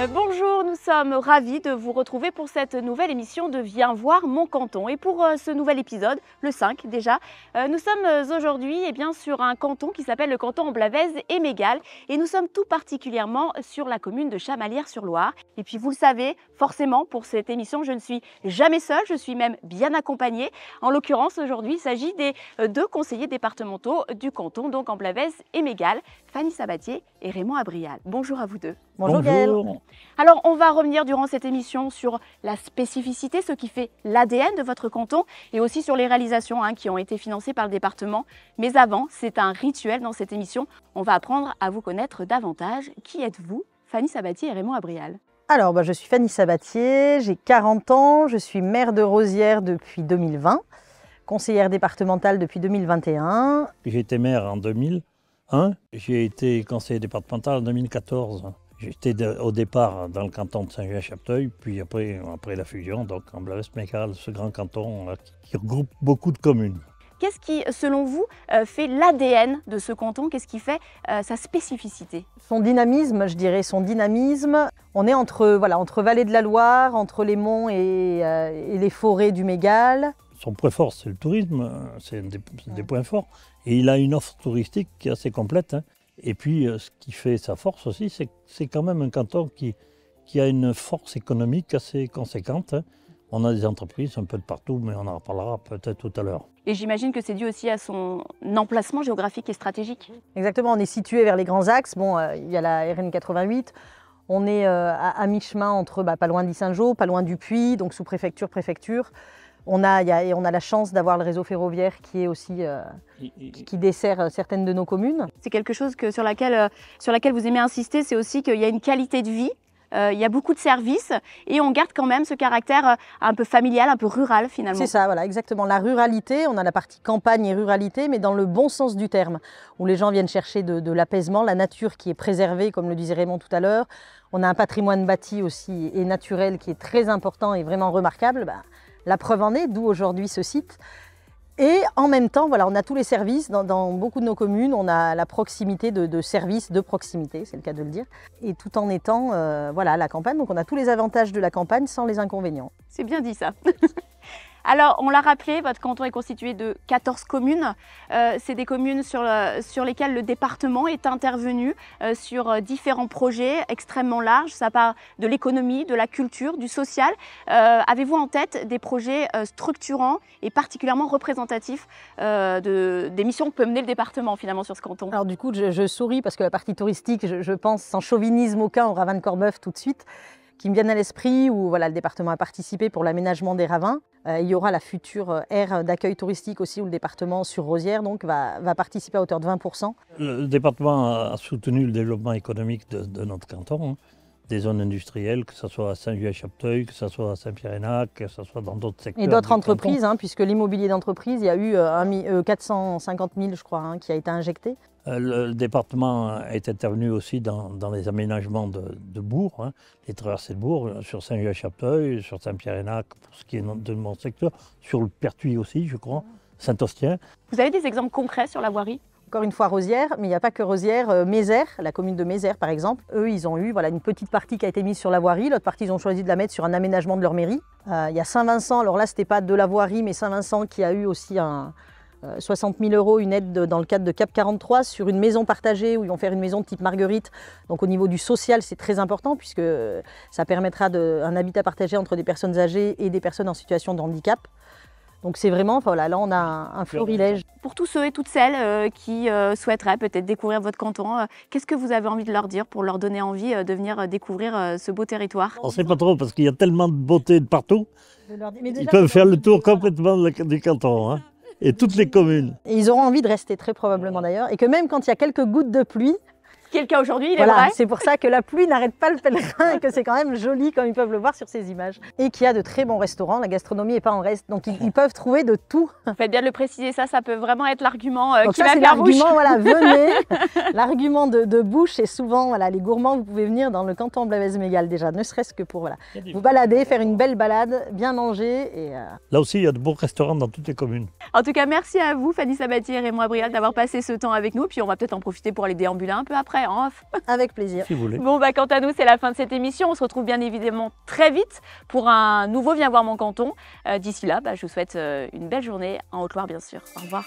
Euh, bonjour, sommes ravis de vous retrouver pour cette nouvelle émission de Viens voir mon canton. Et pour euh, ce nouvel épisode, le 5 déjà, euh, nous sommes aujourd'hui et eh bien, sur un canton qui s'appelle le canton en Blavèze et Mégal Et nous sommes tout particulièrement sur la commune de Chamalières-sur-Loire. Et puis vous le savez, forcément, pour cette émission, je ne suis jamais seule, je suis même bien accompagnée. En l'occurrence, aujourd'hui, il s'agit des euh, deux conseillers départementaux du canton, donc en Blavèze et Mégal Fanny Sabatier et Raymond Abrial. Bonjour à vous deux. Bonjour, Alors, on va revenir durant cette émission sur la spécificité, ce qui fait l'ADN de votre canton, et aussi sur les réalisations hein, qui ont été financées par le département. Mais avant, c'est un rituel dans cette émission. On va apprendre à vous connaître davantage. Qui êtes-vous Fanny Sabatier et Raymond Abrial. Alors, bah, je suis Fanny Sabatier, j'ai 40 ans, je suis maire de Rosière depuis 2020, conseillère départementale depuis 2021. J'ai été maire en 2001, j'ai été conseiller départemental en 2014. J'étais au départ dans le canton de Saint-Jean-Chapteuil, puis après, après la fusion, donc en Blaves-Mécal, ce grand canton euh, qui regroupe beaucoup de communes. Qu'est-ce qui, selon vous, euh, fait l'ADN de ce canton Qu'est-ce qui fait euh, sa spécificité Son dynamisme, je dirais, son dynamisme. On est entre, voilà, entre Vallée de la Loire, entre les monts et, les forêts du Mégal. Son point fort, c'est le tourisme, c'est un des, points forts. Et il a une offre touristique qui est assez complète. Hein. Et puis, euh, ce qui fait sa force aussi, c'est c'est quand même un canton qui, a une force économique assez conséquente. Hein. On a des entreprises un peu de partout, mais on en reparlera peut-être tout à l'heure. Et j'imagine que c'est dû aussi à son emplacement géographique et stratégique. Exactement, on est situé vers les grands axes. Bon, euh, il y a la RN 88. On est euh, à, mi-chemin entre bah, pas loin d'Issingeau, pas loin du Puy, donc sous-préfecture, préfecture. On a, on a la chance d'avoir le réseau ferroviaire qui est aussi euh, qui, dessert euh, certaines de nos communes. C'est quelque chose sur, laquelle, euh, sur laquelle vous aimez insister, c'est aussi qu'il y a une qualité de vie, il y a beaucoup de services et on garde quand même ce caractère un peu familial, un peu rural finalement. C'est ça, voilà, exactement. La ruralité, on a la partie campagne et ruralité, mais dans le bon sens du terme, où les gens viennent chercher de, l'apaisement, la nature qui est préservée, comme le disait Raymond tout à l'heure. On a un patrimoine bâti aussi et naturel qui est très important et vraiment remarquable. Bah, la preuve en est, d'où aujourd'hui ce site. Et en même temps, voilà, on a tous les services. Dans, beaucoup de nos communes, on a la proximité de, services de proximité, c'est le cas de le dire. Et tout en étant euh, voilà, la campagne. Donc on a tous les avantages de la campagne sans les inconvénients. C'est bien dit ça. Alors, on l'a rappelé, votre canton est constitué de 14 communes. Euh, c'est des communes sur, lesquelles le département est intervenu euh, sur euh, différents projets extrêmement larges. Ça part de l'économie, de la culture, du social. Avez-vous en tête des projets structurants et particulièrement représentatifs des missions que peut mener le département finalement sur ce canton Alors du coup, je, souris parce que la partie touristique, je, pense sans chauvinisme aucun au Ravin de Corbeuf tout de suite qui me viennent à l'esprit, où voilà, le département a participé pour l'aménagement des ravins. Euh, il y aura la future euh, aire d'accueil touristique aussi, où le département sur Rosière donc, va, participer à hauteur de 20%. Le département a soutenu le développement économique de, notre canton. Hein des zones industrielles, que ce soit à Saint-Julien-Chapteuil, que ce soit à Saint-Pierre-et-Nac, que ce soit dans d'autres secteurs. Et d'autres entreprises, hein, puisque l'immobilier d'entreprise, il y a eu 450 euh, 000, euh, je crois, hein, qui a été injecté. Euh, le département est intervenu aussi dans, les aménagements de, bourgs, hein, les traversées de bourg, sur Saint-Julien-Chapteuil, sur Saint-Pierre-et-Nac, pour ce qui est de mon secteur, sur le Pertuis aussi, je crois, Saint-Ostien. Vous avez des exemples concrets sur la voirie encore une fois Rosière, mais il n'y a pas que Rosière, euh, Mézère, la commune de Mézère par exemple. Eux, ils ont eu voilà, une petite partie qui a été mise sur la voirie, l'autre partie, ils ont choisi de la mettre sur un aménagement de leur mairie. Euh, il y a Saint-Vincent, alors là, ce n'était pas de la voirie, mais Saint-Vincent qui a eu aussi un, 60 euh, 000 euros, une aide dans le cadre de Cap 43 sur une maison partagée où ils vont faire une maison de type Marguerite. Donc au niveau du social, c'est très important puisque ça permettra un habitat partagé entre des personnes âgées et des personnes en situation de handicap. Donc c'est vraiment, voilà, là on a un, florilège. Pour tous ceux et toutes celles euh, qui euh, souhaiteraient peut-être découvrir votre canton, euh, qu'est-ce que vous avez envie de leur dire pour leur donner envie de venir découvrir ce beau territoire On ne sait pas trop parce qu'il y a tellement de beauté de partout. Ils peuvent faire le tour complètement du canton. Hein, et toutes les communes. ils auront envie de rester très probablement d'ailleurs, et que même quand il y a quelques gouttes de pluie, aujourd'hui, C'est pour ça que la pluie n'arrête pas le pèlerin et que c'est quand même joli comme ils peuvent le voir sur ces images. Et qu'il y a de très bons restaurants, la gastronomie n'est pas en reste, donc ils, peuvent trouver de tout. Faites bien de le préciser, ça, ça peut vraiment être l'argument euh, qui va faire Voilà, venez. l'argument de, bouche est souvent, voilà, les gourmands, vous pouvez venir dans le canton de blavez mégal déjà, ne serait-ce que pour voilà, vous balader, faire une belle balade, bien manger. Et, euh, Là aussi, il y a de bons restaurants dans toutes les communes. En tout cas, merci à vous, Fanny Sabatier et moi, Brial, d'avoir passé ce temps avec nous. Puis on va peut-être en profiter pour aller déambuler un peu après. Avec plaisir. Si vous voulez. Bon, bah, quant à nous, c'est la fin de cette émission. On se retrouve bien évidemment très vite pour un nouveau Viens voir mon canton. Euh, d'ici là, bah, je vous souhaite euh, une belle journée en Haute-Loire, bien sûr. Au revoir.